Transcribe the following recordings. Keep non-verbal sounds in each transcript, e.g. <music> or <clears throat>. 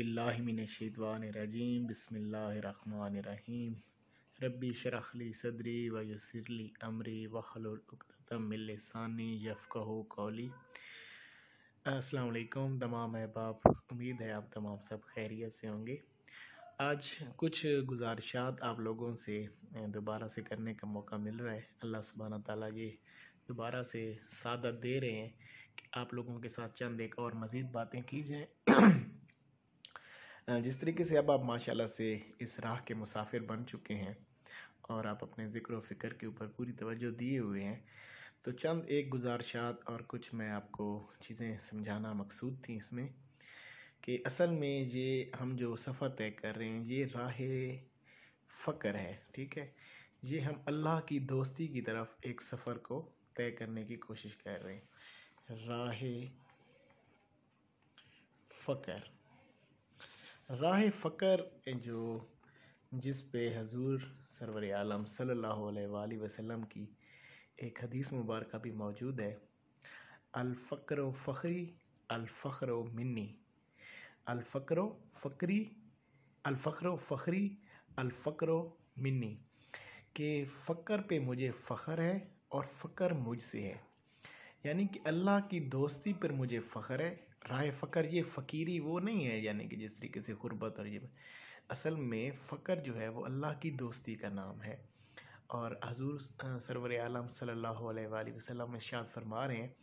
अज़बिल्लाशवानरजीम बसमीम रबी शरखली सदरी वयसरली अमरी वहलतमिलसानी यफ़ो कौली असलकुम तमाम अहबाब उम्मीद है आप तमाम सब खैरियत से होंगे आज कुछ गुजारिशात आप लोगों से दोबारा से करने का मौका मिल रहा है अल्लाह सुबहाना ताली ये दोबारा से सादत दे रहे हैं कि आप लोगों के साथ चंद एक और मज़ीद बातें की जाएँ जिस तरीके से अब आप माशाल्लाह से इस राह के मुसाफिर बन चुके हैं और आप अपने ज़िक्र व फ़िक्र के ऊपर पूरी तवज्जो दिए हुए हैं तो चंद एक गुजारशात और कुछ मैं आपको चीज़ें समझाना मकसूद थी इसमें कि असल में ये हम जो सफ़र तय कर रहे हैं ये राह फ़क्र है ठीक है ये हम अल्लाह की दोस्ती की तरफ एक सफ़र को तय करने की कोशिश कर रहे हैं राह फ़क्र राह फ़कर जो जिस पे हजूर सरवर आलम सल्लल्लाहु अलैहि वसल्लम की एक हदीस मुबारक भी मौजूद है अलफ़क्र फ़खरी अलफ़्र मिन्नी अलफ़क्र फ़करी अलफ़्र फ़खरी अलफ़क्र मिन्नी के फ़क्र पे मुझे फ़ख्र है और फ़क्र मुझसे है यानी कि अल्लाह की दोस्ती पर मुझे फ़ख्र है राय फ़कर ये फ़कीरी वो नहीं है यानी कि जिस तरीके से गुरबत और ये असल में फ़कर जो है वो अल्लाह की दोस्ती का नाम है और हजूर सरवर आलम सल्ला वसलम शाद फरमा रहे हैं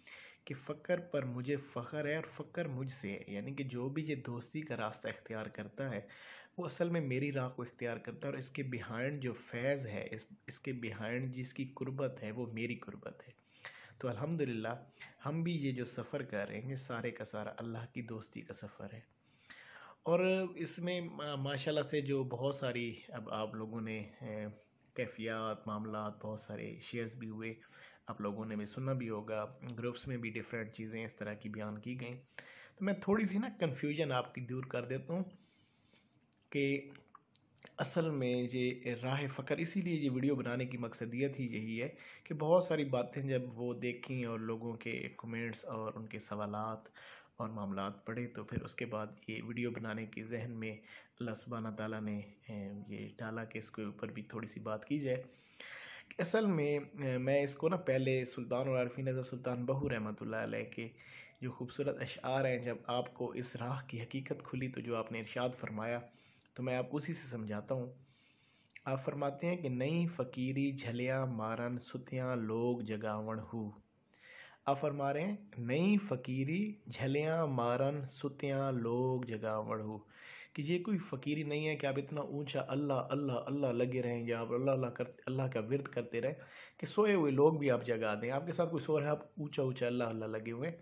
कि फ़कर पर मुझे फ़ख्र है और फ़कर मुझसे है यानी कि जो भी ये दोस्ती का रास्ता इख्तियार करता है वो असल में मेरी राह को इख्तियार करता है और इसके बिहाइंड जो फैज़ है इस इसके बिहाइंड जिसकी कुर्बत है वो मेरी कुर्बत है तो अल्हम्दुलिल्लाह हम भी ये जो सफ़र कर रहे हैं सारे का सारा अल्लाह की दोस्ती का सफ़र है और इसमें माशाल्लाह से जो बहुत सारी अब आप लोगों ने कैफियात मामला बहुत सारे शेयर्स भी हुए आप लोगों ने भी सुना भी होगा ग्रुप्स में भी डिफरेंट चीज़ें इस तरह की बयान की गई तो मैं थोड़ी सी ना कन्फ्यूजन आपकी दूर कर देता हूँ कि असल में ये राह फ़कर इसीलिए ये वीडियो बनाने की मकसदियत ही यही है कि बहुत सारी बातें जब वो देखी और लोगों के कमेंट्स और उनके सवालत और मामला पढ़े तो फिर उसके बाद ये वीडियो बनाने के जहन में अल्लाह सुबहाना ताला ने ये डाला कि इसके ऊपर भी थोड़ी सी बात की जाए असल में मैं इसको ना पहले सुल्तान और आरफी नज़र सुल्तान बहू रहमत के जो खूबसूरत अशार हैं जब आपको इस राह की हकीकत खुली तो जो आपने इरशाद फरमाया तो मैं आपको उसी से समझाता हूँ आप फरमाते हैं कि नई फ़कीरी झलियाँ मारन सुतियाँ लोग जगावण हु आप फरमा रहे हैं नई फ़कीरी झलियाँ मारन सुतियाँ लोग जगावण हु कि ये कोई फ़कीरी नहीं है कि आप इतना ऊंचा अल्लाह अल्लाह अल्लाह लगे रहें या आप अल्लाह अल्लाह कर अल्लाह का विरत करते रहें कि सोए हुए लोग भी आप जगा दें आपके साथ कोई सो रहा है आप ऊंचा ऊंचा अल्लाह अल्लाह लगे हुए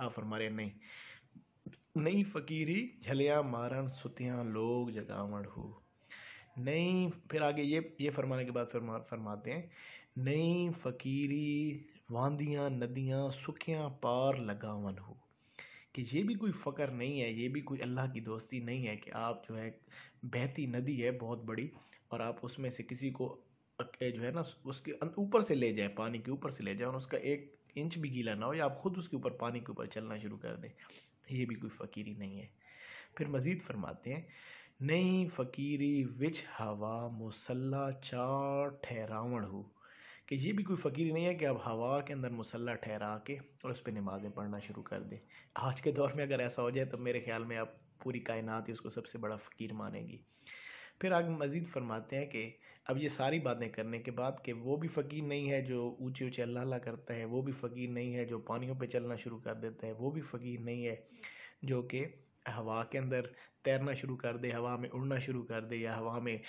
आप फरमा रहे हैं नहीं नई फकीरी झलिया मारन सुतियाँ लोग जगावण हो नई फिर आगे ये ये फरमाने के बाद फरमा फरमाते हैं नई फकीरी वादियाँ नदियाँ सुखियाँ पार लगावन हो कि ये भी कोई फ़कर नहीं है ये भी कोई अल्लाह की दोस्ती नहीं है कि आप जो है बहती नदी है बहुत बड़ी और आप उसमें से किसी को जो है ना उसके अं, ऊपर से ले जाए पानी के ऊपर से ले जाए और उसका एक इंच भी गीला ना हो या आप खुद उसके ऊपर पानी के ऊपर चलना शुरू कर दें ये भी कोई फ़कीरी नहीं है फिर मज़ीद फरमाते हैं नई फ़कीरी विच हवा मुसल्ला चार ठहरावण हो कि ये भी कोई फ़कीरी नहीं है कि आप हवा के अंदर मुसल्ला ठहरा के और उस पर नमाज़ें पढ़ना शुरू कर दें आज के दौर में अगर ऐसा हो जाए तो मेरे ख्याल में आप पूरी कायनात ही उसको सबसे बड़ा फ़कीर मानेगी फिर आगे मज़ीद फरमाते हैं कि अब ये सारी बातें करने के बाद कि वो भी फ़कीर नहीं है जो ऊँचे ऊँचे अल्लाह अल्लाह करता है वो भी फ़कीर नहीं है जो पानियों पे चलना शुरू कर देता है वो भी फ़कीर नहीं है जो कि हवा के अंदर तैरना शुरू कर दे हवा में उड़ना शुरू कर दे या हवा में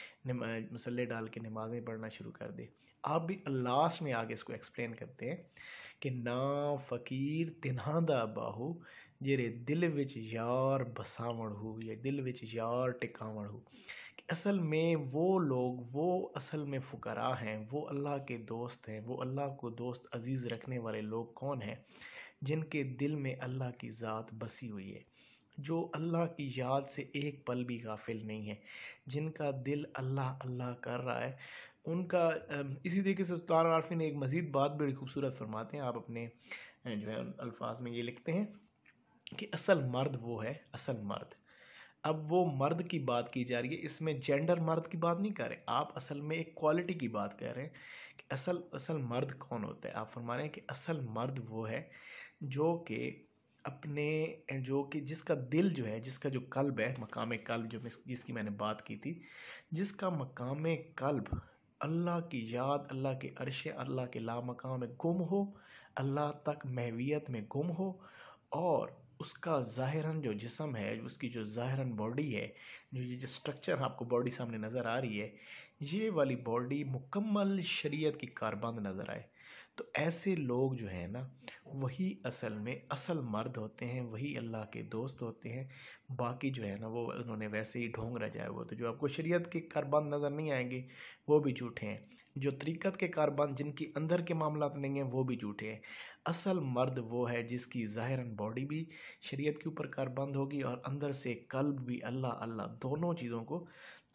मसल्ले डाल के नमाज़ें पढ़ना शुरू कर दे आप भी लास्ट में आगे इसको एक्सप्लेन करते हैं कि ना फ़कीर तिन्हा दा बाहू जेरे दिल विच यार बसावण हो या दिल विच यार टिकावण हो असल में वो लोग वो असल में फ़ुकरा हैं वो अल्लाह के दोस्त हैं वो अल्लाह को दोस्त अज़ीज़ रखने वाले लोग कौन हैं जिनके दिल में अल्लाह की ज़ात बसी हुई है जो अल्लाह की याद से एक पल भी गाफिल नहीं है जिनका दिल अल्लाह अल्लाह कर रहा है उनका इसी तरीके से उतार आरफी ने एक मज़ीद बात बड़ी खूबसूरत फरमाते हैं आप अपने जो है अल्फाज में ये लिखते हैं कि असल मर्द वो है असल मर्द अब वो मर्द की बात की जा रही है इसमें जेंडर मर्द की बात नहीं कर रहे आप असल में एक क्वालिटी की बात कर रहे हैं कि असल असल मर्द कौन होता है आप फरमा रहे हैं कि असल मर्द वो है जो कि अपने जो कि जिसका दिल जो है जिसका जो कल्ब है मकाम कल्ब जो जिसकी मैंने बात की थी जिसका मकाम कल्ब अल्लाह की याद अल्लाह के अरशे अल्लाह के लामकाम में गुम हो अल्लाह तक महवियत में गुम हो और उसका ज़ाहिरन जो जिसम है उसकी जो ज़ाहिरन बॉडी है जो ये जो स्ट्रक्चर आपको बॉडी सामने नज़र आ रही है ये वाली बॉडी मुकम्मल शरीयत की कारबंद नज़र आए तो ऐसे लोग जो है ना वही असल में असल मर्द होते हैं वही अल्लाह के दोस्त होते हैं बाकी जो है ना वो उन्होंने वैसे ही ढोंग रचाए हुए तो जो आपको शरीयत के कारबान नज़र नहीं आएंगे वो भी झूठे हैं जो तरीक़त के कारबान जिनके अंदर के मामला नहीं हैं वो भी झूठे हैं असल मर्द वो है जिसकी ज़ाहिर बॉडी भी शरीयत के ऊपर कारबंद होगी और अंदर से कल्ब भी अल्लाह अल्लाह दोनों चीज़ों को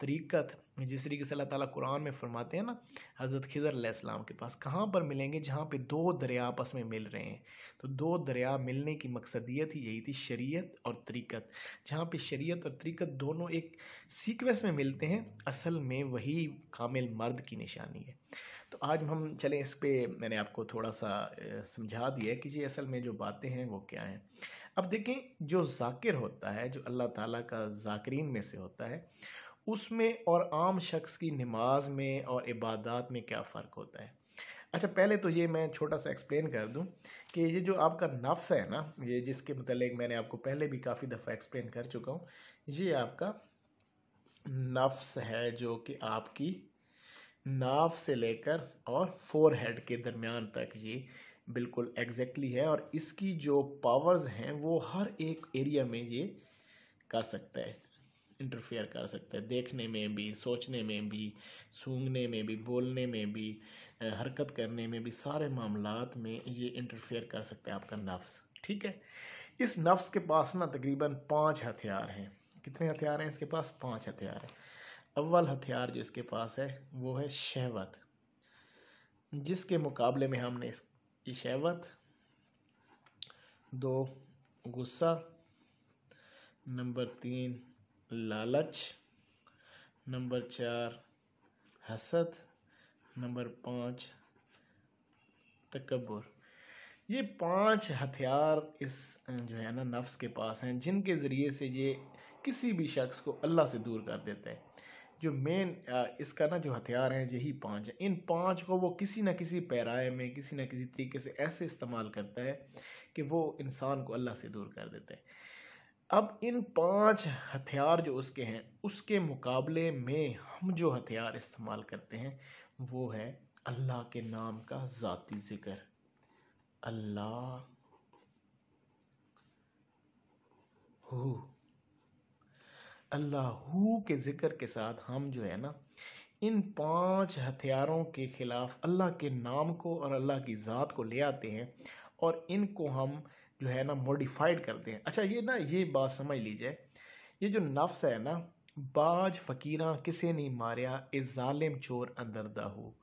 तरीक़त जिस तरीके से अल्लाह ताला कुरान में फरमाते हैं ना हज़रत खिजर अलैहिस्सलाम के पास कहाँ पर मिलेंगे जहाँ पे दो दरिया आपस में मिल रहे हैं तो दो दरिया मिलने की मकसदियत ही यही थी शरीयत और तरीक़त जहाँ पे शरीयत और तरीक़त दोनों एक सीक्वेंस में मिलते हैं असल में वही कामिल मर्द की निशानी है तो आज हम चलें इस पर मैंने आपको थोड़ा सा समझा दिया कि जी असल में जो बातें हैं वो क्या हैं अब देखें जो जाकिर होता है जो अल्लाह ताला का जाकरीन में से होता है उसमें और आम शख्स की नमाज में और इबादत में क्या फ़र्क होता है अच्छा पहले तो ये मैं छोटा सा एक्सप्लेन कर दूं कि ये जो आपका नफ्स है ना ये जिसके मतलब मैंने आपको पहले भी काफ़ी दफ़ा एक्सप्लेन कर चुका हूँ ये आपका नफ्स है जो कि आपकी नाव से लेकर और फोर हेड के दरमियान तक ये बिल्कुल एग्जैक्टली है और इसकी जो पावर्स हैं वो हर एक एरिया में ये कर सकता है इंटरफेयर कर सकता है देखने में भी सोचने में भी सूंघने में भी बोलने में भी हरकत करने में भी सारे मामला में ये इंटरफेयर कर सकता है आपका नफ्स ठीक है इस नफ्स के पास ना तकरीबन पाँच हथियार हैं कितने हथियार हैं इसके पास पाँच हथियार हैं अव्वल हथियार जो इसके पास है वो है शहवत जिसके मुकाबले में हमने शहवत दो गुस्सा नंबर तीन लालच नंबर चार हसद नंबर पाँच तकबर ये पांच हथियार इस जो है ना नफ्स के पास हैं जिनके ज़रिए से ये किसी भी शख्स को अल्लाह से दूर कर देते हैं जो मेन इसका ना जो हथियार हैं यही पाँच है इन पाँच को वो किसी ना किसी पैराए में किसी ना किसी तरीके से ऐसे इस्तेमाल करता है कि वो इंसान को अल्लाह से दूर कर देता है अब इन पांच हथियार जो उसके हैं उसके मुकाबले में हम जो हथियार इस्तेमाल करते हैं वो है अल्लाह के नाम का ज़ाती ज़िक्र अल्लाह अल्लाह के ज़िक्र के साथ हम जो है ना इन पांच हथियारों के ख़िलाफ़ अल्लाह के नाम को और अल्लाह की ज़ात को ले आते हैं और इनको हम जो है ना मॉडिफाइड करते हैं अच्छा ये ना ये बात समझ लीजिए ये जो नफ्स है ना बाज फ़कीर किसे नहीं मारिया इस ालिम चोर अंदर दा हो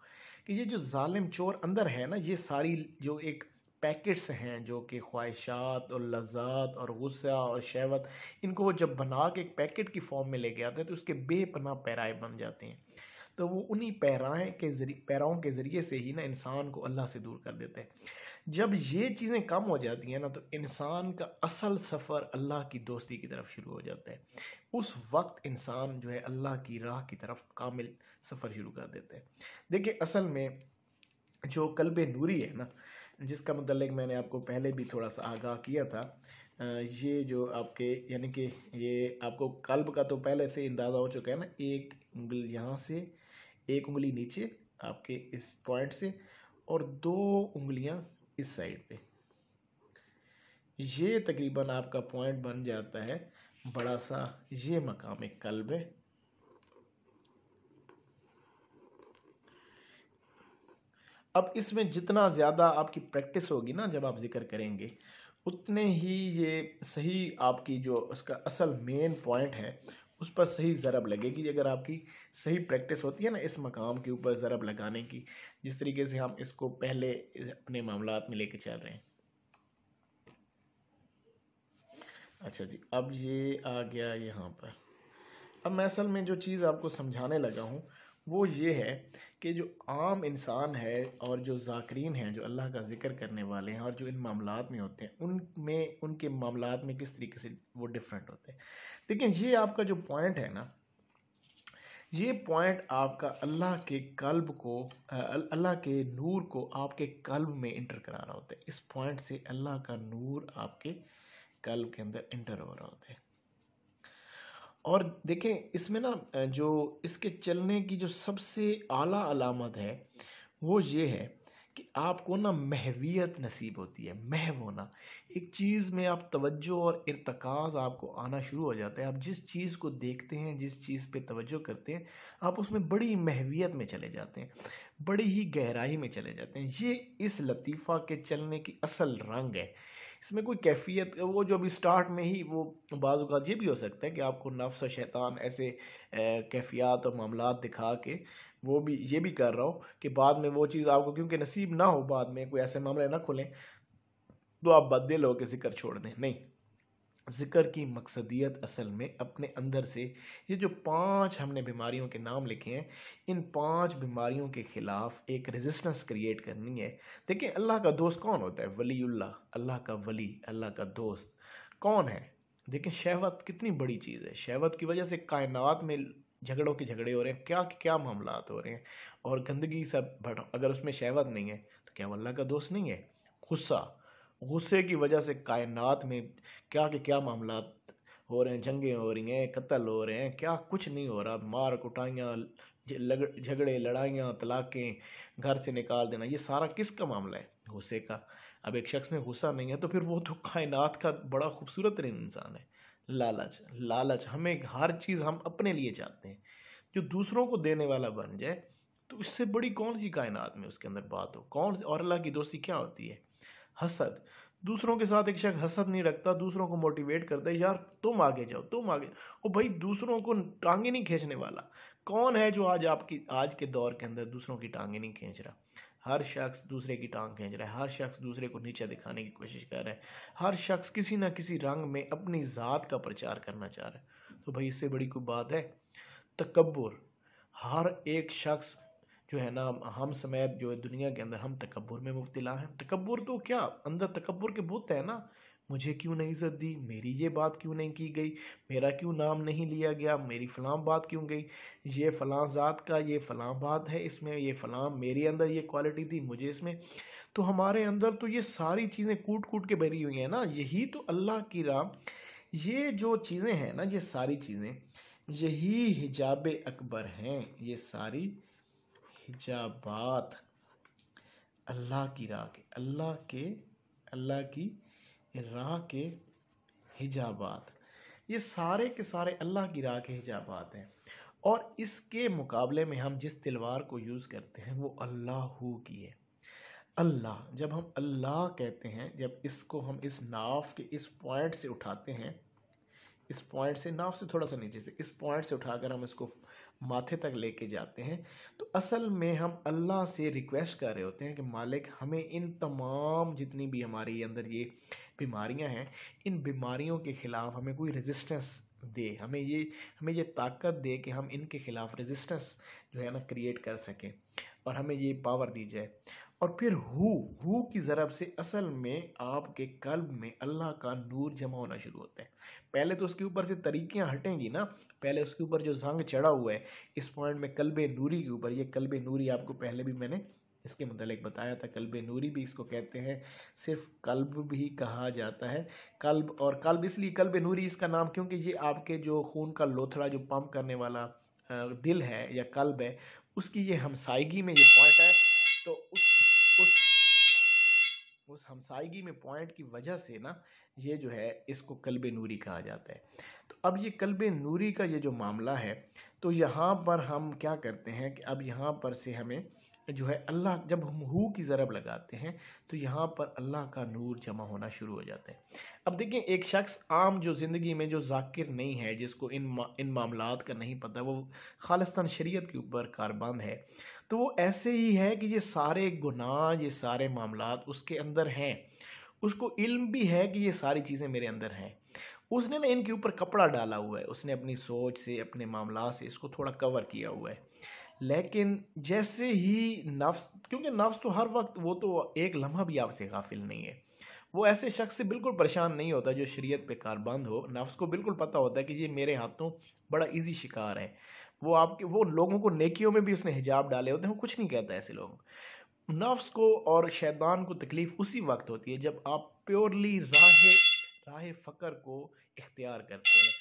कि ये जो ालिम चोर अंदर है ना ये सारी जो एक पैकेट्स हैं जो कि ख्वाहिशात और लजात और गुस्सा और शहवत इनको वो जब बना के एक पैकेट की फॉर्म में लेके आते हैं तो उसके बेपना पैराए बन जाते हैं तो वो उन्हीं पैराएँ के जरिए पैराओं के ज़रिए से ही ना इंसान को अल्लाह से दूर कर देते हैं जब ये चीज़ें कम हो जाती हैं ना तो इंसान का असल सफ़र अल्लाह की दोस्ती की तरफ शुरू हो जाता है उस वक्त इंसान जो है अल्लाह की राह की तरफ कामिल सफ़र शुरू कर देते हैं देखिए असल में जो कल्ब नूरी है ना जिसका मतलब मैंने आपको पहले भी थोड़ा सा आगाह किया था ये जो आपके यानी कि ये आपको कल्ब का तो पहले से अंदाज़ा हो चुका है ना एक उंगली यहाँ से एक उंगली नीचे आपके इस पॉइंट से और दो उंगलियाँ इस साइड पे ये तकरीबन आपका पॉइंट बन जाता है बड़ा सा ये मकाम कल्ब है अब इसमें जितना ज़्यादा आपकी प्रैक्टिस होगी ना जब आप जिक्र करेंगे उतने ही ये सही आपकी जो उसका असल मेन पॉइंट है उस पर सही ज़रब लगेगी अगर आपकी सही प्रैक्टिस होती है ना इस मकाम के ऊपर ज़रब लगाने की जिस तरीके से हम इसको पहले अपने मामला में लेके चल रहे हैं अच्छा जी अब ये आ गया यहाँ पर अब मैं असल में जो चीज़ आपको समझाने लगा हूँ वो ये है कि जो आम इंसान है और जो जाकरीन हैं जो अल्लाह का जिक्र करने वाले हैं और जो इन मामला में होते हैं उनमें उनके मामला में किस तरीके से वो डिफरेंट होते हैं लेकिन ये आपका जो पॉइंट है ना ये पॉइंट आपका अल्लाह के कल्ब को अल्लाह के नूर को आपके कल्ब में इंटर करा रहा होता है इस पॉइंट से अल्लाह का नूर आपके कल्ब के अंदर इंटर हो रहा होता है और देखें इसमें ना जो इसके चलने की जो सबसे आला अलामत है वो ये है कि आपको ना महवियत नसीब होती है महव होना एक चीज़ में आप तवज्जो और इरतकाज़ आपको आना शुरू हो जाता है आप जिस चीज़ को देखते हैं जिस चीज़ पे तवज्जो करते हैं आप उसमें बड़ी महवियत में चले जाते हैं बड़ी ही गहराई में चले जाते हैं ये इस लतीफ़ा के चलने की असल रंग है इसमें कोई कैफियत वो जो अभी स्टार्ट में ही वो बाज़ा ये भी हो सकता है कि आपको नफ्स और शैतान ऐसे कैफियात और मामला दिखा के वो भी ये भी कर रहा हो कि बाद में वो चीज़ आपको क्योंकि नसीब ना हो बाद में कोई ऐसे मामले ना खुलें तो आप बदले दिल हो के जिक्र छोड़ दें नहीं ज़िक्र की मकसदियत असल में अपने अंदर से ये जो पांच हमने बीमारियों के नाम लिखे हैं इन पांच बीमारियों के ख़िलाफ़ एक रेजिस्टेंस क्रिएट करनी है देखिए अल्लाह का दोस्त कौन होता है वलीअल्ला अल्लाह का वली अल्लाह का दोस्त कौन है देखिए शहवत कितनी बड़ी चीज़ है शहवत की वजह से कायनात में झगड़ों के झगड़े हो रहे हैं क्या क्या मामला हो रहे हैं और गंदगी सब भट अगर उसमें शहवत नहीं है तो क्या वो अल्लाह का दोस्त नहीं है गुस्सा गुस्से की वजह से कायनात में क्या के क्या मामला हो रहे हैं जंगे हो रही हैं कत्ल हो रहे हैं क्या कुछ नहीं हो रहा मार कुटाइयाँ झगड़े लड़ाइयाँ तलाक़ें घर से निकाल देना ये सारा किसका मामला है गुस्से का अब एक शख्स में गुस्सा नहीं है तो फिर वो तो कायनात का बड़ा खूबसूरत इंसान है लालच लालच हमें हर चीज़ हम अपने लिए चाहते हैं जो दूसरों को देने वाला बन जाए तो इससे बड़ी कौन सी कायनात में उसके अंदर बात हो कौन और अल्लाह की दोस्ती क्या होती है हसद दूसरों के साथ एक शख्स हसद नहीं रखता दूसरों को मोटिवेट करता है यार तुम आगे जाओ तुम आगे ओ भाई दूसरों को टांगे नहीं खींचने वाला कौन है जो आज आपकी आज के दौर के अंदर दूसरों की टांगे नहीं खींच रहा हर शख्स दूसरे की टांग खींच रहा है हर शख्स दूसरे को नीचे दिखाने की कोशिश कर रहा है हर शख्स किसी ना किसी रंग में अपनी ज़ात का प्रचार करना चाह रहा है तो भाई इससे बड़ी कोई बात है तकबर हर एक शख्स जो है ना हम समेत जो है दुनिया के अंदर हम तकबर में मुबतला हैं तकबर तो क्या अंदर तकबर के बुत है ना मुझे क्यों नहीं इज़्ज़त दी मेरी ये बात क्यों नहीं की गई मेरा क्यों नाम नहीं लिया गया मेरी फ़लाँ बात क्यों गई ये फ़लाँ ज़ात का ये फ़लाँ बात है इसमें ये फ़लाँ मेरे अंदर ये क्वालिटी थी मुझे इसमें तो हमारे अंदर तो ये सारी चीज़ें कूट कूट के भरी हुई हैं ना यही तो अल्लाह की राह ये जो चीज़ें हैं ना ये सारी चीज़ें यही हिजाब अकबर हैं ये सारी हिजाबात अल्लाह की राह के अल्लाह के अल्लाह की राह के हिजाबात ये सारे के सारे अल्लाह की राह के हिजाबात हैं और इसके मुकाबले में हम जिस तिलवार को यूज़ करते हैं वो अल्लाह हु की है अल्लाह जब हम अल्लाह कहते हैं जब इसको हम इस नाफ के इस पॉइंट से उठाते हैं इस पॉइंट से नाव से थोड़ा सा नीचे से इस पॉइंट से उठाकर हम इसको माथे तक लेके जाते हैं तो असल में हम अल्लाह से रिक्वेस्ट कर रहे होते हैं कि मालिक हमें इन तमाम जितनी भी हमारे अंदर ये बीमारियां हैं इन बीमारियों के ख़िलाफ़ हमें कोई रेजिस्टेंस दे हमें ये हमें ये ताकत दे कि हम इनके ख़िलाफ़ रेजिस्टेंस जो है ना क्रिएट कर सकें और हमें ये पावर दी जाए और फिर हु हु की ज़रब से असल में आपके कल्ब में अल्लाह का नूर जमा होना शुरू होता है पहले तो उसके ऊपर से तरीक़ियाँ हटेंगी ना पहले उसके ऊपर जो जंग चढ़ा हुआ है इस पॉइंट में कल्ब नूरी के ऊपर ये कल्ब नूरी आपको पहले भी मैंने इसके मतलब बताया था कल्ब नूरी भी इसको कहते हैं सिर्फ कल्ब भी कहा जाता है कल्ब और कल्ब इसलिए कल्ब नूरी इसका नाम क्योंकि ये आपके जो खून का लोथड़ा जो पम्प करने वाला दिल है या कल्ब है उसकी ये हमसाइगी में ये पॉइंट है उस हमसाइगी में पॉइंट की वजह से ना ये जो है इसको कल्ब नूरी कहा जाता है तो अब ये कल्ब नूरी का ये जो मामला है तो यहाँ पर हम क्या करते हैं कि अब यहाँ पर से हमें जो है अल्लाह जब हम हु की ज़रब लगाते हैं तो यहाँ पर अल्लाह का नूर जमा होना शुरू हो जाता है अब देखिए एक शख्स आम जो ज़िंदगी में जो जाकिर नहीं है जिसको इन मा, इन मामलात का नहीं पता वो खालस्तान शरीयत के ऊपर कारबंद है तो वो ऐसे ही है कि ये सारे गुनाह ये सारे मामला उसके अंदर हैं उसको इल्म भी है कि ये सारी चीज़ें मेरे अंदर हैं उसने ना इनके ऊपर कपड़ा डाला हुआ है उसने अपनी सोच से अपने मामला से इसको थोड़ा कवर किया हुआ है लेकिन जैसे ही नफ्स क्योंकि नफ्स तो हर वक्त वो तो एक लम्हा भी आपसे गाफिल नहीं है वो ऐसे शख्स से बिल्कुल परेशान नहीं होता जो शरीयत पे कारबंद हो नफ्स को बिल्कुल पता होता है कि ये मेरे हाथों बड़ा इजी शिकार है वो आपके वो लोगों को नेकियों में भी उसने हिजाब डाले होते हैं कुछ नहीं कहता ऐसे लोग नफ्स को और शैतान को तकलीफ़ उसी वक्त होती है जब आप प्योरली राह राह फ़कर को इख्तियार करते हैं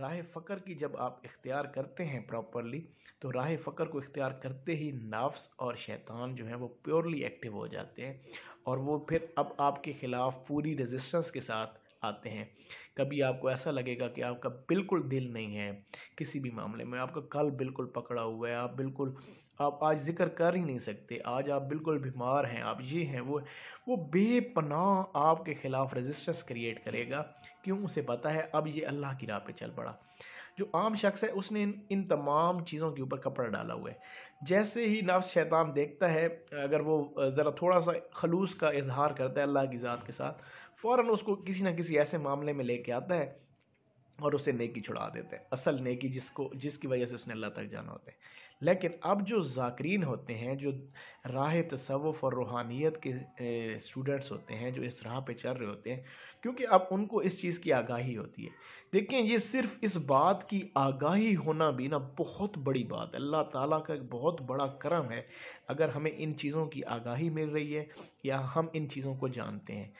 राह फ़कर की जब आप इख्तियार करते हैं प्रॉपरली तो राह फ़कर को इख्तियार करते ही नफ्स और शैतान जो है वो प्योरली एक्टिव हो जाते हैं और वो फिर अब आपके ख़िलाफ़ पूरी रेजिस्टेंस के साथ आते हैं कभी आपको ऐसा लगेगा कि आपका बिल्कुल दिल नहीं है किसी भी मामले में आपका कल बिल्कुल पकड़ा हुआ है आप बिल्कुल आप आज जिक्र कर ही नहीं सकते आज आप बिल्कुल बीमार हैं आप ये हैं वो वो बेपनाह आपके ख़िलाफ़ रेजिस्टेंस क्रिएट करेगा क्यों उसे पता है अब ये अल्लाह की राह पे चल पड़ा जो आम शख्स है उसने इन इन तमाम चीज़ों के ऊपर कपड़ा डाला हुआ है जैसे ही नफ्स शैतान देखता है अगर वो ज़रा थोड़ा सा खलूस का इजहार करता है अल्लाह की ज़ात के साथ फ़ौरन उसको किसी ना किसी ऐसे मामले में लेके आता है और उसे नेकी छुड़ा देते हैं असल नेकी जिसको जिसकी वजह से उसने अल्लाह तक जाना होता है लेकिन अब जो जाकरीन होते हैं जो राह तसवफ़ और रूहानियत के स्टूडेंट्स होते हैं जो इस राह पे चल रहे होते हैं क्योंकि अब उनको इस चीज़ की आगाही होती है देखिए ये सिर्फ इस बात की आगाही होना भी ना बहुत बड़ी बात है अल्लाह ताला का एक बहुत बड़ा करम है अगर हमें इन चीज़ों की आगाही मिल रही है या हम इन चीज़ों को जानते हैं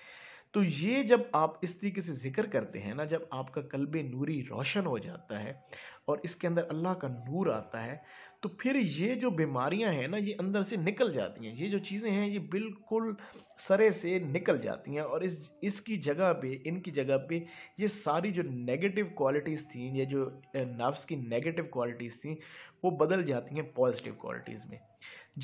तो ये जब आप इस तरीके से जिक्र करते हैं ना जब आपका कल्ब नूरी रोशन हो जाता है और इसके अंदर अल्लाह का नूर आता है तो फिर ये जो बीमारियां हैं ना ये अंदर से निकल जाती हैं ये जो चीज़ें हैं ये बिल्कुल सरे से निकल जाती हैं और इस इसकी जगह पे इनकी जगह पे ये सारी जो नेगेटिव क्वालिटीज़ थी ये जो नफ्स की नेगेटिव क्वालिटीज़ थी वो बदल जाती हैं पॉजिटिव क्वालिटीज़ में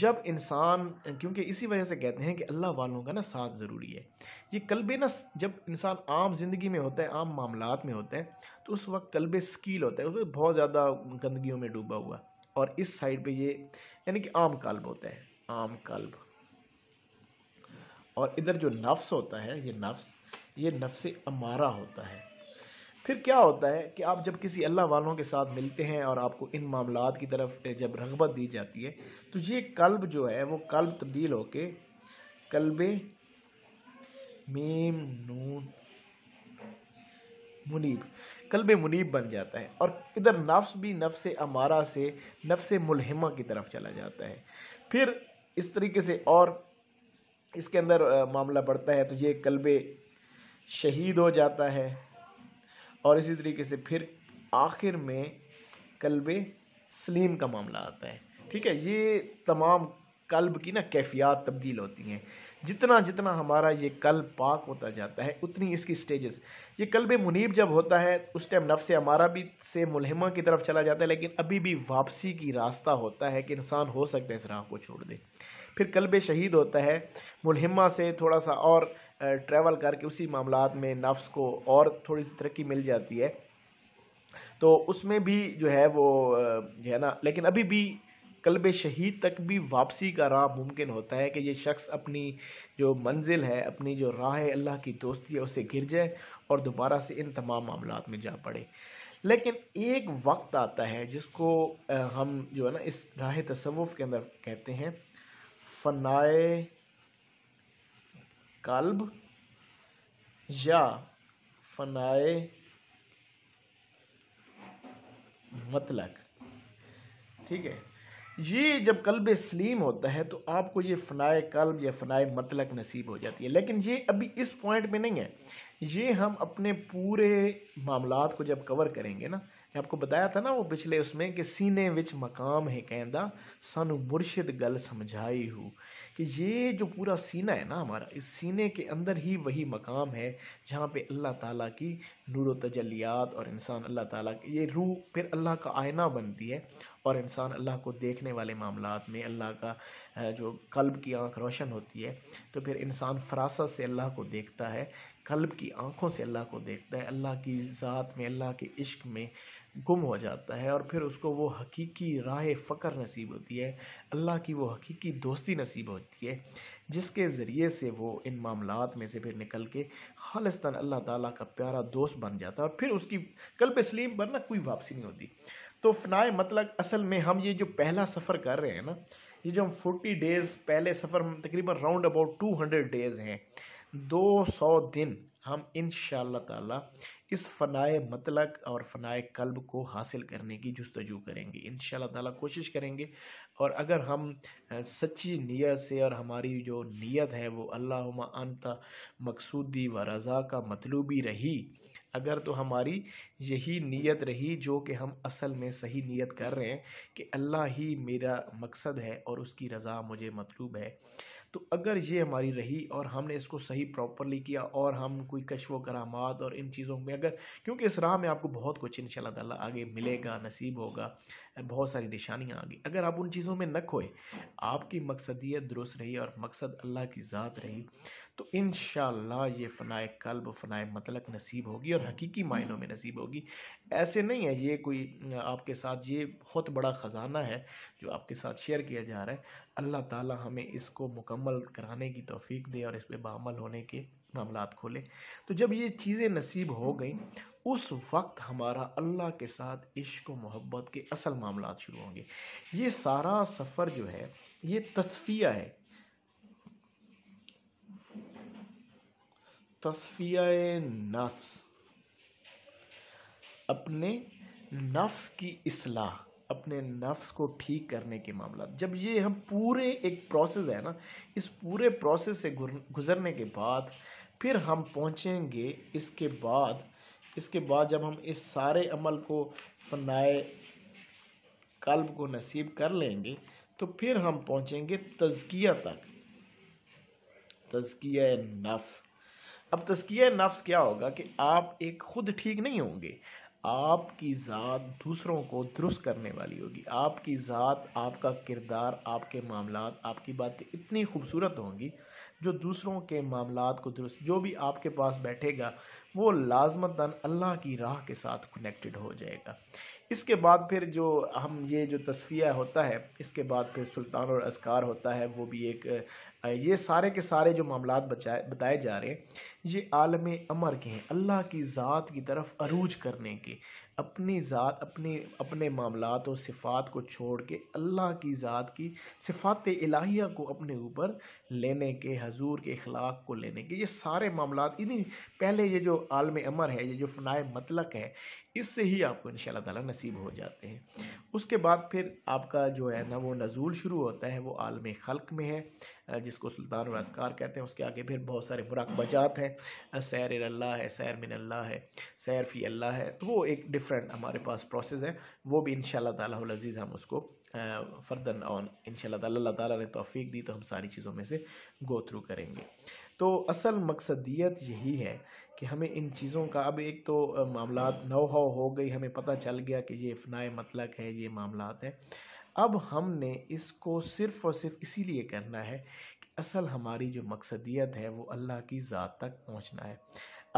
जब इंसान क्योंकि इसी वजह से कहते हैं कि अल्लाह वालों का ना साथ ज़रूरी है ये कल्ब नस जब इंसान आम ज़िंदगी में होता है आम मामला में होते हैं तो उस वक्त कल्ब स्कील होता है उसमें बहुत ज़्यादा गंदगियों में डूबा हुआ और इस साइड पे ये यानी कि आम कल्ब होता है आम कल्ब और इधर जो नफ्स होता है ये नफ्स ये नफ्स अमारा होता है फिर क्या होता है कि आप जब किसी अल्लाह वालों के साथ मिलते हैं और आपको इन मामला की तरफ जब रगबत दी जाती है तो ये कल्ब जो है वो कल्ब तब्दील होके कल्ब मीम नून मुनीब कल्ब मुनीब बन जाता है और इधर नफ्स भी नफ्स अमारा से नफ्स मुलहिमा की तरफ चला जाता है फिर इस तरीके से और इसके अंदर मामला बढ़ता है तो ये कलब शहीद हो जाता है और इसी तरीके से फिर आखिर में कलब सलीम का मामला आता है ठीक है ये तमाम कल्ब की ना कैफियात तब्दील होती हैं जितना जितना हमारा ये कल्ब पाक होता जाता है उतनी इसकी स्टेजेस ये कल्ब मुनीब जब होता है उस टाइम नफ्स हमारा भी से मुलहमा की तरफ चला जाता है लेकिन अभी भी वापसी की रास्ता होता है कि इंसान हो सकता है इस राह को छोड़ दे फिर कल्ब शहीद होता है मुलहमा से थोड़ा सा और ट्रैवल करके उसी मामला में नफ्स को और थोड़ी सी तरक्की मिल जाती है तो उसमें भी जो है वो जो है ना लेकिन अभी भी कलब शहीद तक भी वापसी का राह मुमकिन होता है कि ये शख्स अपनी जो मंजिल है अपनी जो राह है अल्लाह की दोस्ती है उसे गिर जाए और दोबारा से इन तमाम मामला में जा पड़े लेकिन एक वक्त आता है जिसको हम जो है ना इस राह तसवुफ़ के अंदर कहते हैं फनाए कल्ब या फनाए मतलक ठीक है ये जब कल्ब सलीम होता है तो आपको ये फ़नाए कल्ब या फ़नाए मतलक नसीब हो जाती है लेकिन ये अभी इस पॉइंट में नहीं है ये हम अपने पूरे मामला को जब कवर करेंगे ना आपको बताया था ना वो पिछले उसमें कि सीने विच मकाम है कहदा सानू मुर्शिद गल समझाई हूँ कि ये जो पूरा सीना है ना हमारा इस सीने के अंदर ही वही मकाम है जहाँ पे अल्लाह ताला की नूर तजलियात और इंसान अल्लाह ताला की ये रूह फिर अल्लाह का आयना बनती है और इंसान अल्लाह को देखने वाले मामला में अल्लाह का जो कल्ब की आँख रोशन होती है तो फिर इंसान फरासत से अल्लाह को देखता है कल्ब की आँखों से अल्लाह को देखता है अल्लाह की ज़ात में अल्लाह के इश्क में गुम हो जाता है और फिर उसको वो हकीकी राह फ़कर नसीब होती है अल्लाह की वो हकीकी दोस्ती नसीब होती है जिसके ज़रिए से वो इन मामला में से फिर निकल के खालिस्तान अल्लाह ताला का प्यारा दोस्त बन जाता है और फिर उसकी कल्ब सलीम पर ना कोई वापसी नहीं होती तो फ़नाए मतलब असल में हम ये जो पहला सफ़र कर रहे हैं ना ये जो हम फोर्टी डेज़ पहले सफ़र हम तकरीबन round about two hundred days हैं दो सौ दिन हम इन ताला इस फ़नाए मतलक और फ़नाए कल्ब को हासिल करने की जस्तजू करेंगे इन ताला कोशिश करेंगे और अगर हम सच्ची नीयत से और हमारी जो नीयत है वो अल्लाह अनता मकसूदी व रज़ा का मतलूबी रही अगर तो हमारी यही नीयत रही जो कि हम असल में सही नीयत कर रहे हैं कि अल्लाह ही मेरा मकसद है और उसकी रज़ा मुझे मतलूब है तो अगर ये हमारी रही और हमने इसको सही प्रॉपरली किया और हम कोई कशव करामात और इन चीज़ों में अगर क्योंकि इस राह में आपको बहुत कुछ इन ताला आगे मिलेगा नसीब होगा बहुत सारी निशानियाँ आ गई अगर आप उन चीज़ों में न खोए आपकी मकसदियत दुरुस्त रही और मकसद अल्लाह की ज़ात रही तो इन ये फ़नाए कल्ब फ़नाए मतलब नसीब होगी और हकीकी मायनों में नसीब होगी ऐसे नहीं है ये कोई आपके साथ ये बहुत बड़ा ख़जाना है जो आपके साथ शेयर किया जा रहा है अल्लाह ताला हमें इसको मुकम्मल कराने की तोफ़ी दे और इस पर बामल होने के मामला खोले तो जब ये चीज़ें नसीब हो गई उस वक्त हमारा अल्लाह के साथ इश्क मोहब्बत के असल मामला शुरू होंगे ये सारा सफ़र जो है ये तस्फिया है तस्फिया नफ्स अपने नफ्स की असलाह अपने नफ्स को ठीक करने के मामला जब ये हम पूरे एक प्रोसेस है ना इस पूरे प्रोसेस से गुजरने के बाद फिर हम पहुँचेंगे इसके बाद इसके बाद जब हम इस सारे अमल को फनाए कल्ब को नसीब कर लेंगे तो फिर हम पहुंचेंगे तजकिया तक तजकिया नफ्स अब तजकिया नफ्स क्या होगा कि आप एक खुद ठीक नहीं होंगे आपकी ज़ात दूसरों को दुरुस्त करने वाली होगी आपकी ज़ात आपका किरदार आपके मामला आपकी बातें इतनी खूबसूरत होंगी जो दूसरों के मामला को दुरुस्त जो भी आपके पास बैठेगा वो लाजमतन अल्लाह की राह के साथ कनेक्टेड हो जाएगा इसके बाद फिर जो हम ये जो तस्फिया होता है इसके बाद फिर सुल्तान और असकार होता है वो भी एक ये सारे के सारे जो मामला बचाए बताए जा रहे हैं ये आलम अमर के हैं अल्लाह की ज़ात की तरफ अरूज करने के अपनी ज़ात अपनी अपने मामला और सिफ़ात को छोड़ के अल्लाह की ज़ात की सिफ़ात इलाहिया को अपने ऊपर लेने के हजूर के अखलाक को लेने के ये सारे मामला इन्हीं पहले ये जो आलम अमर है ये जो फ़नाए मतलक है इससे ही आपको इन ताला नसीब हो जाते हैं उसके बाद फिर आपका जो है ना वो नज़ूल शुरू होता है वो आलम खल्क में है जिसको सुल्तान असकार कहते हैं उसके आगे फिर बहुत सारे मुराकबाजात हैं सैर अल्लाह है सैर मिन अल्लाह है सैर फ़ी अल्लाह है तो वो एक डिफरेंट हमारे पास प्रोसेस है वो भी इन शजीज़ हम उसको फर्दन ऑन इन अल्लाह ताला ने तोफ़ी दी तो हम सारी चीज़ों में से गो थ्रू करेंगे तो असल मकसदियत यही है कि हमें इन चीज़ों का अब एक तो मामला नौ हो गई हमें पता चल गया कि ये फ़नाए मतलब है ये मामला हैं अब हमने इसको सिर्फ़ और सिर्फ इसीलिए करना है कि असल हमारी जो मकसदियत है वो अल्लाह की ज़ात तक पहुंचना है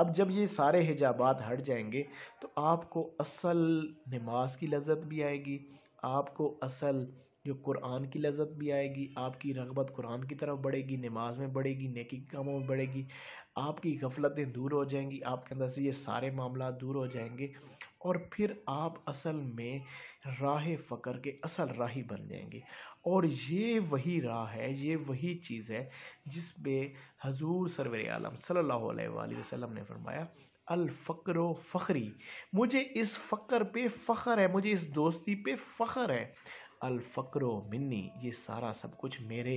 अब जब ये सारे हिजाबात हट जाएंगे तो आपको असल नमाज की लज्जत भी आएगी आपको असल जो कुरान की लज्जत भी आएगी आपकी रगबत कुरान की तरफ बढ़ेगी नमाज में बढ़ेगी नेकी कामों में बढ़ेगी आपकी गफलतें दूर हो जाएंगी आपके अंदर से ये सारे मामला दूर हो जाएंगे और फिर आप असल में राह फ़कर के असल राही बन जाएंगे और ये वही राह है ये वही चीज़ है जिस पे हजूर सरवर आलम सल्लल्लाहु अलैहि ने फरमाया अल फ़क्र फ़खरी मुझे इस फ़क्र पे फ़ख्र है मुझे इस दोस्ती पे फ़ख्र है अलफ़क्रो मिन्नी ये सारा सब कुछ मेरे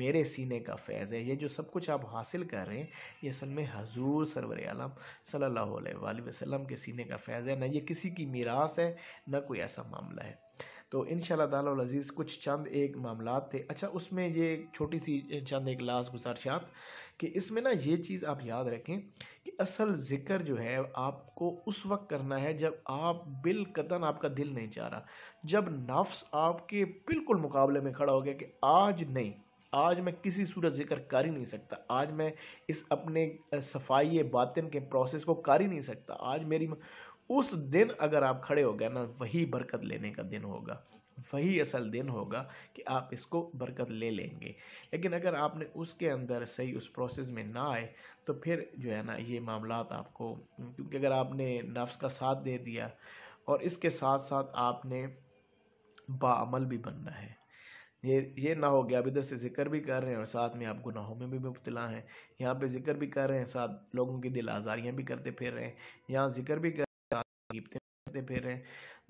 मेरे सीने का फैज़ है ये जो सब कुछ आप हासिल कर रहे हैं ये असल में हजूर सरवर आलम सल्ला वसम के सीने का फैज़ है ना ये किसी की मीरास है ना कोई ऐसा मामला है तो इन शज़ीज़ कुछ चंद एक मामला थे अच्छा उसमें ये छोटी सी चंद एक लाश गुजारशात कि इसमें ना ये चीज़ आप याद रखें कि असल ज़िक्र जो है आपको उस वक्त करना है जब आप बिलकता आपका दिल नहीं चाह रहा जब नफ्स आपके बिल्कुल मुकाबले में खड़ा हो गया कि आज नहीं आज मैं किसी सूरत जिक्र कर ही नहीं सकता आज मैं इस अपने सफाई बातिन के प्रोसेस को कर ही नहीं सकता आज मेरी उस दिन अगर आप खड़े हो गए ना वही बरकत लेने का दिन होगा वही असल दिन होगा कि आप इसको बरकत ले लेंगे लेकिन अगर आपने उसके अंदर सही उस प्रोसेस में ना आए तो फिर जो है ना ये मामला आपको क्योंकि अगर आपने नफ्स का साथ दे दिया और इसके साथ साथ आपने बामल भी बनना है ये ये ना हो गया आप इधर से जिक्र भी कर रहे हैं और साथ में आप गुनाहों में भी मुबतला हैं यहाँ पे जिक्र भी कर रहे हैं साथ लोगों की दिल आज़ारियाँ भी करते फिर रहे हैं यहाँ जिक्र भी कर रहे हैं करते फिर रहे हैं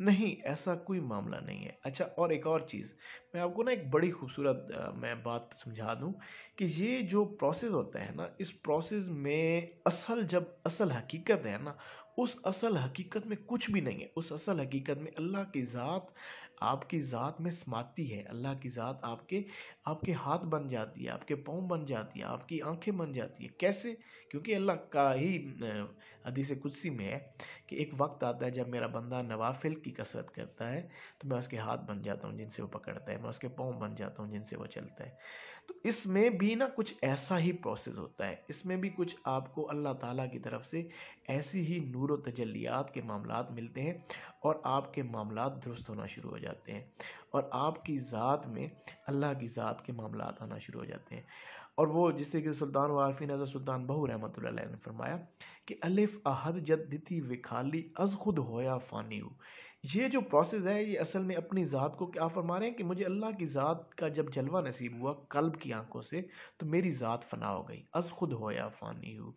नहीं ऐसा कोई मामला नहीं है अच्छा और एक और चीज़ मैं आपको ना एक बड़ी खूबसूरत मैं बात समझा दूं कि ये जो प्रोसेस होता है ना इस प्रोसेस में असल जब असल हकीकत है ना उस असल हकीकत में कुछ भी नहीं है उस असल हकीकत में अल्लाह की ज़ात आपकी ज़ात में समाती है अल्लाह की ज़ात आपके आपके हाथ बन जाती है आपके पाँव बन जाती है आपकी आंखें बन जाती है कैसे क्योंकि अल्लाह का ही हदीस कुदसी में है कि एक वक्त आता है जब मेरा बंदा नवाफिल की कसरत करता है तो मैं उसके हाथ बन जाता हूँ जिनसे वो पकड़ता है मैं उसके पाँव बन जाता हूँ जिनसे वो चलता है तो इसमें भी ना कुछ ऐसा ही प्रोसेस होता है इसमें भी कुछ आपको अल्लाह ताला की तरफ से ऐसी ही नूर व तजलियात के मामला मिलते हैं और आपके मामला दुरुस्त होना शुरू हो जाते हैं और आपकी ज़ात में अल्लाह की ज़ात के मामला आना शुरू हो जाते हैं और वो जिस तरीके से सुल्तान वारफी नजर सुल्तान बहू रहमत ने फरमाया कि अलिफ अहद जदिति विखाली अज खुद होया फ़ानी ये जो प्रोसेस है ये असल में अपनी ज़ात को क्या फरमा रहे हैं कि मुझे अल्लाह की ज़ात का जब जलवा नसीब हुआ कल्ब की आंखों से तो मेरी ज़ात फना हो गई अज खुद होया फ़ानी हो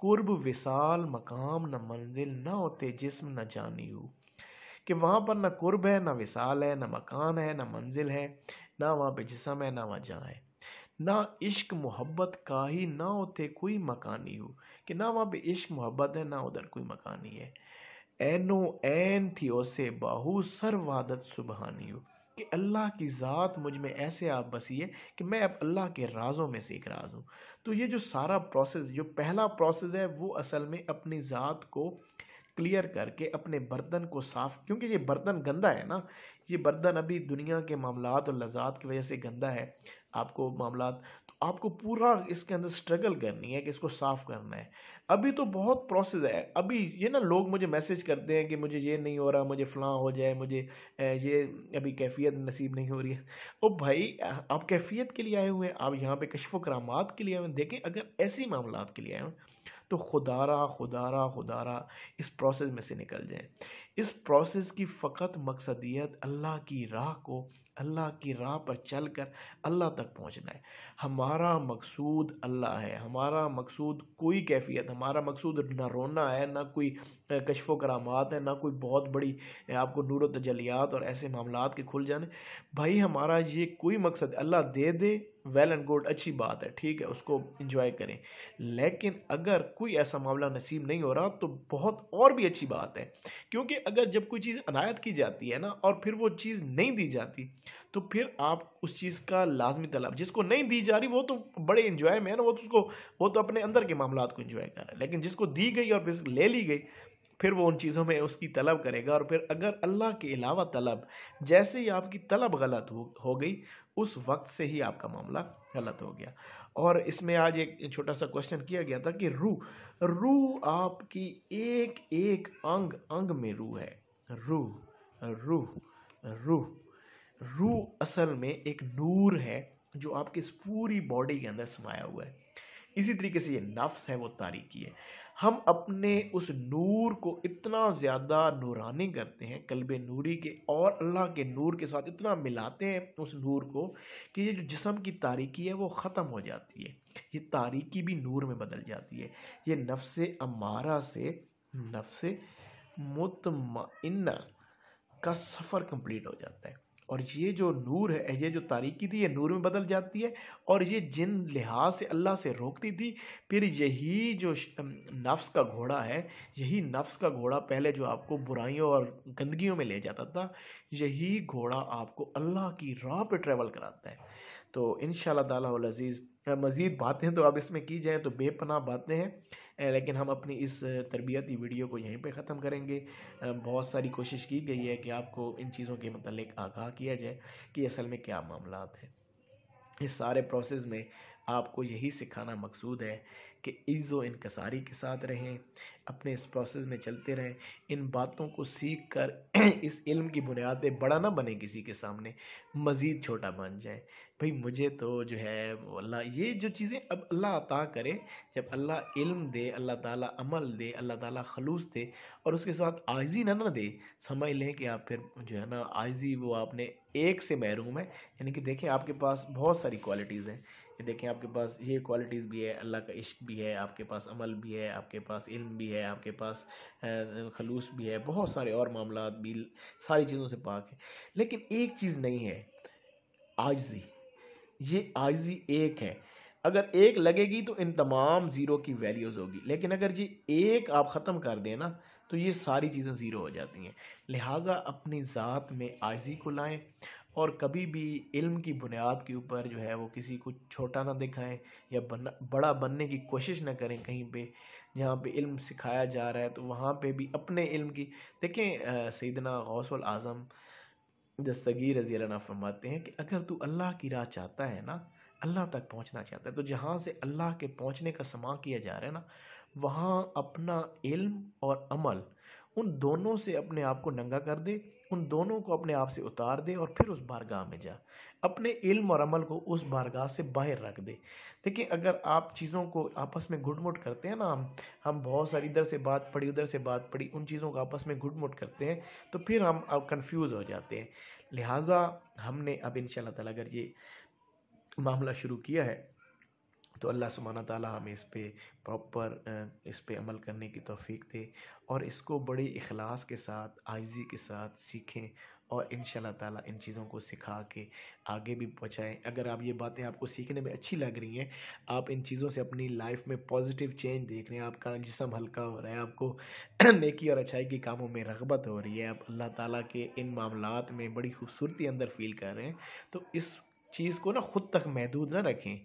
कुर्ब विसाल मकाम न मंजिल न होते जिसम न जानी हो कि वहाँ पर ना कुर्ब है ना विसाल है ना मकान है ना मंजिल है ना वहाँ पे जिसम है ना वहाँ जहाँ है ना इश्क मोहब्बत का ही ना उथे कोई मकानी हो कि ना वहाँ पे इश्क मोहब्बत है ना उधर कोई मकानी है एनो एन थी ओसे बाहू सरवादत सुबहानी हो कि अल्लाह की ज़ात मुझ में ऐसे आप बसी है कि मैं अब अल्लाह के राज़ों में से एक राज हूँ तो ये जो सारा प्रोसेस जो पहला प्रोसेस है वो असल में अपनी ज़ात को क्लियर करके अपने बर्तन को साफ़ क्योंकि ये बर्तन गंदा है ना ये बर्दन अभी दुनिया के मामला और लजात की वजह से गंदा है आपको मामला तो आपको पूरा इसके अंदर स्ट्रगल करनी है कि इसको साफ़ करना है अभी तो बहुत प्रोसेस है अभी ये ना लोग मुझे मैसेज करते हैं कि मुझे ये नहीं हो रहा मुझे फ़लाँ हो जाए मुझे ये अभी कैफियत नसीब नहीं हो रही है ओ भाई आप कैफियत के लिए आए हुए हैं आप यहाँ पे कशफ करामात के लिए आए हुए देखें अगर ऐसी मामला के लिए आए हुए तो खुदारा खुदारा खुदारा इस प्रोसेस में से निकल जाएं इस प्रोसेस की फ़कत मकसदियत अल्लाह की राह को अल्लाह की राह पर चल कर अल्लाह तक पहुँचना है हमारा मकसूद अल्लाह है हमारा मकसूद कोई कैफियत हमारा मकसूद ना रोना है ना कोई कशफ करामात है ना कोई बहुत बड़ी आपको नूर तजलियात और ऐसे मामला के खुल जाने भाई हमारा ये कोई मकसद अल्लाह दे दे वेल एंड गुड अच्छी बात है ठीक है उसको इंजॉय करें लेकिन अगर कोई ऐसा मामला नसीब नहीं हो रहा तो बहुत और भी अच्छी बात है क्योंकि अगर जब कोई चीज़ अनायत की जाती है ना और फिर वो चीज़ नहीं दी जाती तो फिर आप उस चीज़ का लाजमी तलाब जिसको नहीं दी जा रही वो तो बड़े इंजॉय में है ना वो तो उसको वो तो अपने अंदर के मामला को इंजॉय कर रहा है लेकिन जिसको दी गई और फिर ले ली गई फिर वो उन चीज़ों में उसकी तलब करेगा और फिर अगर अल्लाह के अलावा तलब जैसे ही आपकी तलब गलत हो, हो गई उस वक्त से ही आपका मामला गलत हो गया और इसमें आज एक छोटा सा क्वेश्चन किया गया था कि रूह रूह आपकी एक एक अंग अंग में रूह है रूह रूह रूह रूह असल में एक नूर है जो आपकी इस पूरी बॉडी के अंदर समाया हुआ है इसी तरीके से ये नफ्स है वो तारीकी है हम अपने उस नूर को इतना ज़्यादा नूरानी करते हैं कलब नूरी के और अल्लाह के नूर के साथ इतना मिलाते हैं उस नूर को कि ये जो जिसम की तारीकी है वो ख़त्म हो जाती है ये तारीकी भी नूर में बदल जाती है ये नफ्स अमारा से नफ्स मतम का सफ़र कम्प्लीट हो जाता है और ये जो नूर है ये जो तारीकी थी ये नूर में बदल जाती है और ये जिन लिहाज से अल्लाह से रोकती थी फिर यही जो नफ्स का घोड़ा है यही नफ्स का घोड़ा पहले जो आपको बुराइयों और गंदगियों में ले जाता था यही घोड़ा आपको अल्लाह की राह पर ट्रेवल कराता है तो इन शजीज़ मज़ीद बातें तो अब इसमें की जाएँ तो बेपना बातें हैं लेकिन हम अपनी इस तरबियती वीडियो को यहीं पे ख़त्म करेंगे बहुत सारी कोशिश की गई है कि आपको इन चीज़ों के मतलब आगाह किया जाए कि असल में क्या मामला हैं इस सारे प्रोसेस में आपको यही सिखाना मकसूद है कि इज़ो इनकसारी के साथ रहें अपने इस प्रोसेस में चलते रहें इन बातों को सीख कर <clears throat> इस इल्म की बुनियादें बड़ा ना बने किसी के सामने मज़ीद छोटा बन जाए भाई मुझे तो जो है अल्लाह ये जो चीज़ें अब अल्लाह अता करे जब अल्लाह इल्म दे अल्लाह ताला अमल दे अल्लाह ताला खलूस दे और उसके साथ आजी ना ना दे समझ लें कि आप फिर जो है ना आजी वो आपने एक से महरूम है यानी कि देखें आपके पास बहुत सारी क्वालिटीज़ हैं ये देखें आपके पास ये क्वालिटीज़ भी है अल्लाह का इश्क भी है आपके पास अमल भी है आपके पास इल्म भी है आपके पास खलूस भी है बहुत सारे और मामला भी सारी चीज़ों से पाक है लेकिन एक चीज़ नहीं है आजजी ये आजजी एक है अगर एक लगेगी तो इन तमाम ज़ीरो की वैल्यूज़ होगी लेकिन अगर जी एक आप ख़त्म कर दें ना तो ये सारी चीज़ें ज़ीरो हो जाती हैं लिहाजा अपनी ज़ात में आजी को लाएं और कभी भी इल्म की बुनियाद के ऊपर जो है वो किसी को छोटा ना दिखाएं या बना बड़ा बनने की कोशिश ना करें कहीं पे जहाँ पे इल्म सिखाया जा रहा है तो वहाँ पे भी अपने इल्म की देखें सैदना गौसल आज़म दस्तगी रजी ना फरमाते हैं कि अगर तू अल्लाह की राह चाहता है ना अल्लाह तक पहुँचना चाहता है तो जहाँ से अल्लाह के पहुँचने का समा किया जा रहा है ना वहाँ अपना इल्म और अमल उन दोनों से अपने आप को नंगा कर दे उन दोनों को अपने आप से उतार दे और फिर उस बारगाह में जा अपने इल्म और अमल को उस बारगाह से बाहर रख दे देखिए अगर आप चीज़ों को आपस में घुटमुट करते हैं ना हम हम बहुत सारी इधर से बात पढ़ी उधर से बात पढ़ी उन चीज़ों को आपस में घुटमुट करते हैं तो फिर हम अब कन्फ्यूज़ हो जाते हैं लिहाजा हमने अब इन ताला अगर ये मामला शुरू किया है तो अल्लाह सुबहाना ताली हमें इस पर प्रॉपर इस पर अमल करने की तोफ़ी दे और इसको बड़े इखलास के साथ आजी के साथ सीखें और इन ताला इन चीज़ों को सिखा के आगे भी पहुँचाएँ अगर आप ये बातें आपको सीखने में अच्छी लग रही हैं आप इन चीज़ों से अपनी लाइफ में पॉजिटिव चेंज देख रहे हैं आपका जिसम हल्का हो रहा है आपको <clears throat> नेकी और अच्छाई के कामों में रगबत हो रही है आप अल्लाह ताला के इन मामलात में बड़ी खूबसूरती अंदर फील कर रहे हैं तो इस चीज़ को ना ख़ुद तक महदूद ना रखें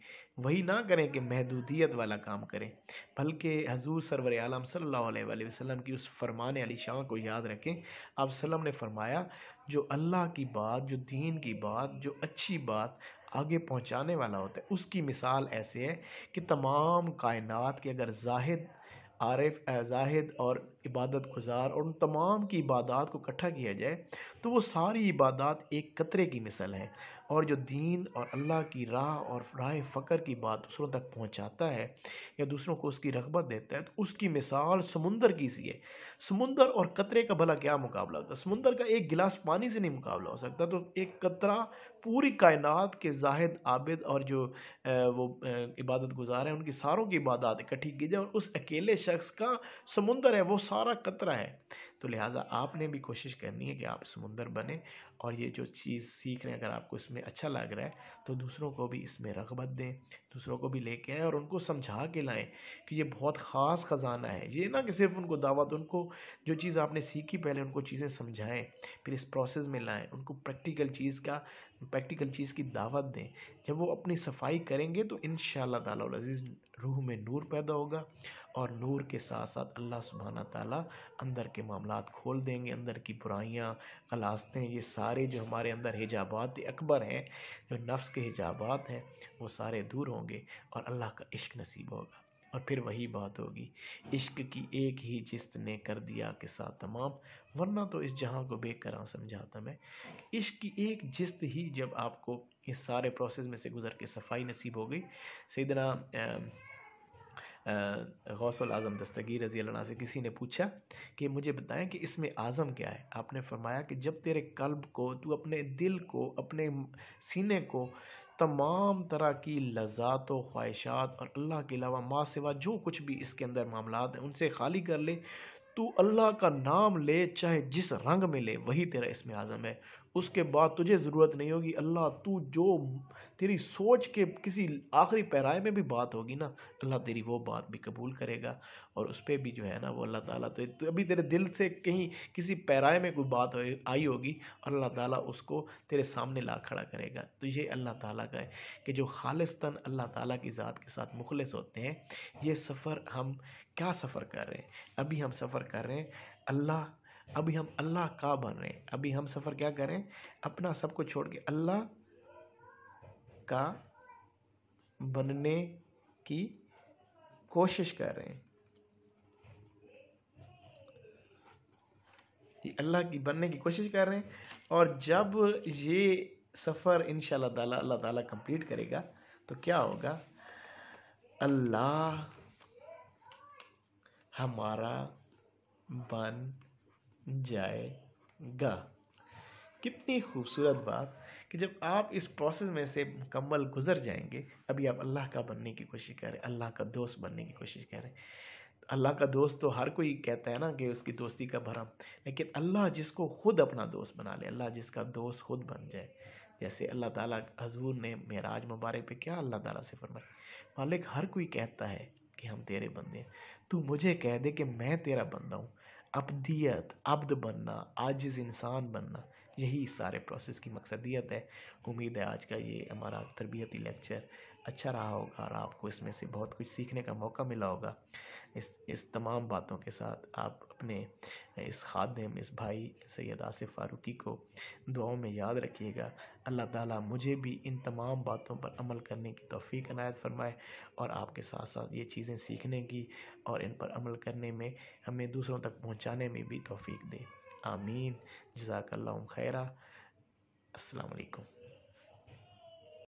वही ना करें कि महदूदियत वाला काम करें बल्कि हजूर सरवर आलम सल्ला वसलम की उस फरमान अली शाह को याद रखें आप सलम ने फरमाया जो अल्लाह की बात जो दीन की बात जो अच्छी बात आगे पहुँचाने वाला होता है उसकी मिसाल ऐसे है कि तमाम कायन के अगर जाहिद आरफ़ जाहिद और इबादत गुजार और उन तमाम की इबादत को इकट्ठा किया जाए तो वो सारी इबादत एक कतरे की मिसल है और जो दीन और अल्लाह की राह और राय फ़कर की बात दूसरों तक पहुंचाता है या दूसरों को उसकी रगबत देता है तो उसकी मिसाल समुंदर की सी है समुंदर और कतरे का भला क्या मुकाबला होता है समुंदर का एक गिलास पानी से नहीं मुकाबला हो सकता तो एक कतरा पूरी कायनात के जाहिद आबिद और जो वो इबादत गुजार हैं उनकी सारों की इबादत इकट्ठी की जाए और उस अकेले शख्स का समुंदर है वो सारा कतरा है तो लिहाजा आपने भी कोशिश करनी है कि आप समुंदर बने और ये जो चीज़ सीख रहे हैं अगर आपको इसमें अच्छा लग रहा है तो दूसरों को भी इसमें रगबत दें दूसरों को भी लेके आएँ और उनको समझा के लाएँ कि ये बहुत ख़ास ख़जाना है ये ना कि सिर्फ उनको दावत उनको जो चीज़ आपने सीखी पहले उनको चीज़ें समझाएँ फिर इस प्रोसेस में लाएँ उनको प्रैक्टिकल चीज़ का प्रैक्टिकल चीज़ की दावत दें जब वो अपनी सफाई करेंगे तो इन शजीज़ रूह में नूर पैदा होगा और नूर के साथ साथ अल्लाह सुबहाना ताली अंदर के मामला खोल देंगे अंदर की बुराइयाँ खलासतें ये सारे जो हमारे अंदर हिजाबात अकबर हैं जो नफ्स के हिजाबात हैं वो सारे दूर होंगे और अल्लाह का इश्क नसीब होगा और फिर वही बात होगी इश्क की एक ही जिस्त ने कर दिया साथ तमाम वरना तो इस जहाँ को बेकर समझाता मैं इश्क की एक जिस्त ही जब आपको इस सारे प्रोसेस में से गुजर के सफाई नसीब हो गई सैदना गौसल आज़म दस्तगीर रजी अल्लाह से किसी ने पूछा कि मुझे बताएं कि इसमें आज़म क्या है आपने फरमाया कि जब तेरे कल्ब को तू अपने दिल को अपने सीने को तमाम तरह की लजात व ख्वाहिशात और अल्लाह के अलावा माँ सिवा जो कुछ भी इसके अंदर मामला हैं उनसे खाली कर ले तू अल्लाह का नाम ले चाहे जिस रंग में ले वही तेरा इसमें आज़म है उसके बाद तुझे ज़रूरत नहीं होगी अल्लाह तू जो तेरी सोच के किसी आखिरी पैराए में भी बात होगी ना अल्लाह तेरी वो बात भी कबूल करेगा और उस पर भी जो है ना वो अल्लाह ताला तो अभी तेरे दिल से कहीं किसी पैराए में कोई बात हो, आई होगी और अल्लाह ताला उसको तेरे सामने ला खड़ा करेगा तो ये अल्लाह ताला का है कि जो खालिस्तन अल्लाह ताला की ज़ात के साथ मुखलस होते हैं ये सफ़र हम क्या सफ़र कर रहे हैं अभी हम सफ़र कर रहे हैं अल्लाह अभी हम अल्लाह का बन रहे हैं अभी हम सफ़र क्या करें अपना सब कुछ छोड़ के अल्लाह का बनने की कोशिश कर रहे हैं ये अल्लाह की बनने की कोशिश कर रहे हैं और जब ये सफ़र इन ताला अल्लाह ताला कंप्लीट करेगा तो क्या होगा अल्लाह हमारा बन जाएगा कितनी खूबसूरत बात कि जब आप इस प्रोसेस में से मुकम्मल गुजर जाएंगे अभी आप अल्लाह का बनने की कोशिश करें अल्लाह का दोस्त बनने की कोशिश करें अल्लाह का दोस्त तो हर कोई कहता है ना कि उसकी दोस्ती का भरम लेकिन अल्लाह जिसको खुद अपना दोस्त बना ले अल्लाह जिसका दोस्त खुद बन जाए जैसे अल्लाह ताला हजूर ने मेराज मुबारक पे क्या अल्लाह ताला से फरमाया मालिक हर कोई कहता है कि हम तेरे बंदे हैं तू मुझे कह दे कि मैं तेरा बंदा हूँ अबदियत अब्द बनना आजिज़ इंसान बनना यही इस सारे प्रोसेस की मकसदियत है उम्मीद है आज का ये हमारा तरबियती लेक्चर अच्छा रहा होगा और आपको इसमें से बहुत कुछ सीखने का मौका मिला होगा इस इस तमाम बातों के साथ आप अपने इस खादम इस भाई सैयद आसिफ फारूकी को दुआओं में याद रखिएगा अल्लाह ताला मुझे भी इन तमाम बातों पर अमल करने की तोफ़ी अनायत फरमाए और आपके साथ साथ ये चीज़ें सीखने की और इन पर अमल करने में हमें दूसरों तक पहुँचाने में भी तोफ़ी दे आमीन जजाकल्ला खैरा असलकम